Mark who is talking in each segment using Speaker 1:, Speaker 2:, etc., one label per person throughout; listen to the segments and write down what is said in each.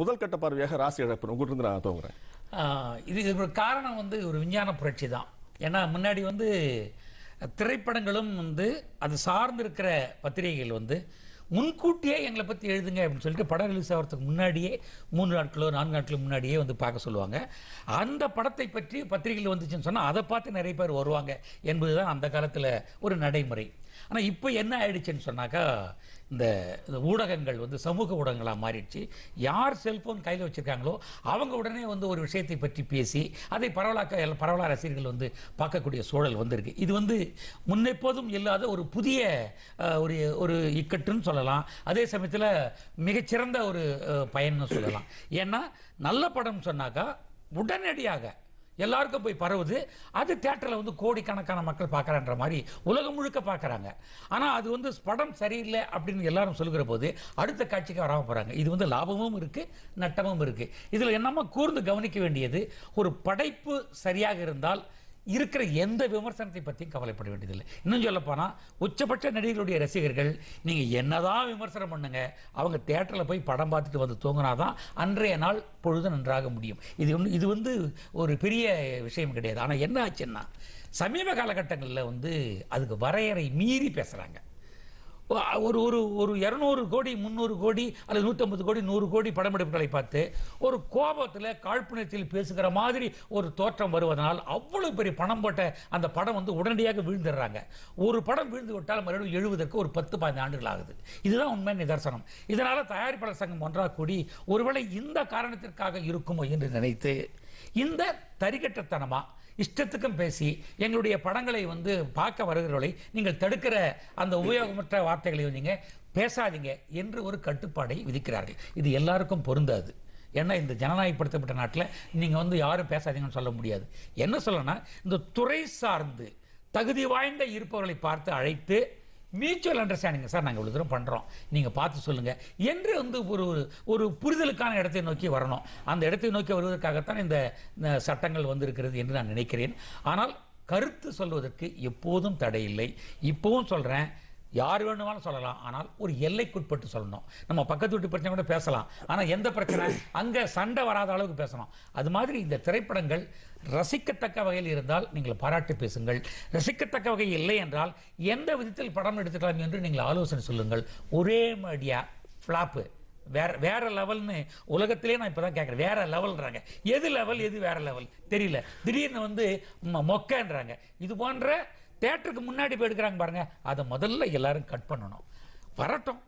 Speaker 1: முதல் கட்ட பார்வையாக ராசி இழப்பு உங்கள்கிட்ட நான் தோங்குறேன் இது ஒரு காரணம் வந்து ஒரு விஞ்ஞான புரட்சி தான் ஏன்னா முன்னாடி வந்து திரைப்படங்களும் வந்து அது சார்ந்திருக்கிற பத்திரிகைகள் வந்து முன்கூட்டியே எங்களை பற்றி எழுதுங்க அப்படின்னு சொல்லிட்டு படம் ரிலீஸ் ஆகிறதுக்கு முன்னாடியே மூணு நாட்களோ நான்கு நாட்களோ முன்னாடியே வந்து பார்க்க சொல்லுவாங்க அந்த படத்தை பற்றி பத்திரிகையில் வந்துச்சுன்னு சொன்னால் அதை பார்த்து நிறைய பேர் வருவாங்க என்பது தான் அந்த காலத்தில் ஒரு நடைமுறை ஆனால் இப்போ என்ன ஆயிடுச்சுன்னு சொன்னாக்கா இந்த ஊடகங்கள் வந்து சமூக ஊடகங்களாக மாறிடுச்சு யார் செல்ஃபோன் கையில் வச்சுருக்காங்களோ அவங்க உடனே வந்து ஒரு விஷயத்தை பற்றி பேசி அதை பரவலாக்க பரவலாக ரசிகர்கள் வந்து பார்க்கக்கூடிய சூழல் வந்திருக்கு இது வந்து முன்னெப்போதும் இல்லாத ஒரு புதிய ஒரு ஒரு இக்கட்டுன்னு சொல்லலாம் அதே சமயத்தில் மிகச்சிறந்த ஒரு பயன்னு சொல்லலாம் ஏன்னா நல்ல படம் சொன்னாக்கா உடனடியாக எல்லாருக்கும் போய் பரவுது அது தேட்டரில் வந்து கோடிக்கணக்கான மக்கள் பார்க்குறான்ற மாதிரி உலகம் முழுக்க பார்க்குறாங்க ஆனால் அது வந்து படம் சரியில்லை அப்படின்னு எல்லாரும் சொல்கிற போது அடுத்த காட்சிக்கு வராமல் போகிறாங்க இது வந்து லாபமும் இருக்குது நட்டமும் இருக்குது இதில் என்னமா கூர்ந்து கவனிக்க வேண்டியது ஒரு படைப்பு சரியாக இருந்தால் இருக்கிற எந்த விமர்சனத்தை பற்றியும் கவலைப்பட வேண்டியதில்லை இன்னும் சொல்லப்போனால் உச்சபட்ச நடிகர்களுடைய ரசிகர்கள் நீங்கள் என்னதான் விமர்சனம் பண்ணுங்க அவங்க தேட்டரில் போய் படம் பார்த்துட்டு வந்து தூங்கினாதான் அன்றைய நாள் பொழுது நன்றாக முடியும் இது ஒன்று இது வந்து ஒரு பெரிய விஷயம் கிடையாது ஆனால் என்ன ஆச்சுன்னா சமீப காலகட்டங்களில் வந்து அதுக்கு வரையறை மீறி பேசுகிறாங்க ஒரு ஒரு ஒரு இரநூறு கோடி முந்நூறு கோடி அல்லது நூற்றம்பது கோடி நூறு கோடி படமெடுப்புகளை பார்த்து ஒரு கோபத்தில் காழ்ப்புணர்ச்சியில் பேசுகிற மாதிரி ஒரு தோற்றம் வருவதனால் அவ்வளோ பெரிய பணம் போட்ட அந்த படம் வந்து உடனடியாக வீழ்ந்துடுறாங்க ஒரு படம் வீழ்ந்து விட்டால் மறுபடியும் எழுவதற்கு ஒரு பத்து பதினஞ்சு ஆண்டுகள் ஆகுது இதுதான் உண்மை நிதர்சனம் இதனால் தயாரிப்பாளர் சங்கம் ஒன்றாக கூடி ஒருவேளை இந்த காரணத்திற்காக இருக்குமோ என்று நினைத்து இந்த தரிகட்டத்தனமாக இஷ்டத்துக்கும் பேசி எங்களுடைய படங்களை வந்து பார்க்க வருகிறவர்களை நீங்கள் தடுக்கிற அந்த உபயோகமற்ற வார்த்தைகளை நீங்கள் பேசாதீங்க என்று ஒரு கட்டுப்பாடை விதிக்கிறார்கள் இது எல்லாருக்கும் பொருந்தாது ஏன்னா இந்த ஜனநாயகப்படுத்தப்பட்ட நாட்டில் நீங்கள் வந்து யாரும் பேசாதீங்கன்னு சொல்ல முடியாது என்ன சொல்லணும்னா இந்த துறை சார்ந்து தகுதி வாய்ந்த இருப்பவர்களை பார்த்து அழைத்து மியூச்சுவல் அண்டர்ஸ்டாண்டிங் சார் நாங்கள் இவ்வளோ தூரம் பண்ணுறோம் நீங்கள் பார்த்து சொல்லுங்கள் என்று வந்து ஒரு ஒரு புரிதலுக்கான இடத்தை நோக்கி வரணும் அந்த இடத்தை நோக்கி வருவதற்காகத்தான் இந்த சட்டங்கள் வந்திருக்கிறது என்று நான் நினைக்கிறேன் ஆனால் கருத்து சொல்வதற்கு எப்போதும் தடையில்லை இப்போவும் சொல்கிறேன் யார் வேணுமாலும் சொல்லலாம் ஆனால் ஒரு எல்லைக்குட்பட்டு சொல்லணும் நம்ம பக்கத்து வீட்டு பிரச்சனை கூட பேசலாம் ஆனால் எந்த பிரச்சனை அங்கே சண்டை வராத அளவுக்கு பேசணும் அது மாதிரி இந்த திரைப்படங்கள் ரசிக்கத்தக்க வகையில் இருந்தால் நீங்கள் பாராட்டி பேசுங்கள் ரசிக்கத்தக்க வகை இல்லை என்றால் எந்த விதத்தில் படம் எடுத்துக்கலாம் என்று நீங்கள் ஆலோசனை சொல்லுங்கள் ஒரே மடியாக ஃப்ளாப்பு வேற வேற லெவல்னு உலகத்திலே நான் இப்போ தான் கேட்குறேன் வேற லெவல்ன்றாங்க எது லெவல் எது வேற லெவல் தெரியல திடீர்னு வந்து மொக்கன்றாங்க இது போன்ற தேட்டருக்கு முன்னாடி போய் எடுக்கிறாங்க பாருங்க அதை முதல்ல எல்லாரும் கட் பண்ணணும் வரட்டும்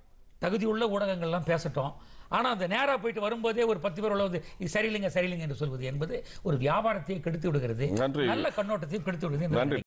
Speaker 1: தகுதி உள்ள ஊடகங்கள்லாம் பேசட்டும் ஆனால் அந்த நேராக போயிட்டு வரும்போதே ஒரு பத்து பேர் உள்ளது இது சரியில்லைங்க சரியில்லைங்க என்று சொல்வது என்பது ஒரு வியாபாரத்தையும் கெடுத்து விடுகிறது நல்ல கண்ணோட்டத்தையும் கெடுத்து விடுகிறது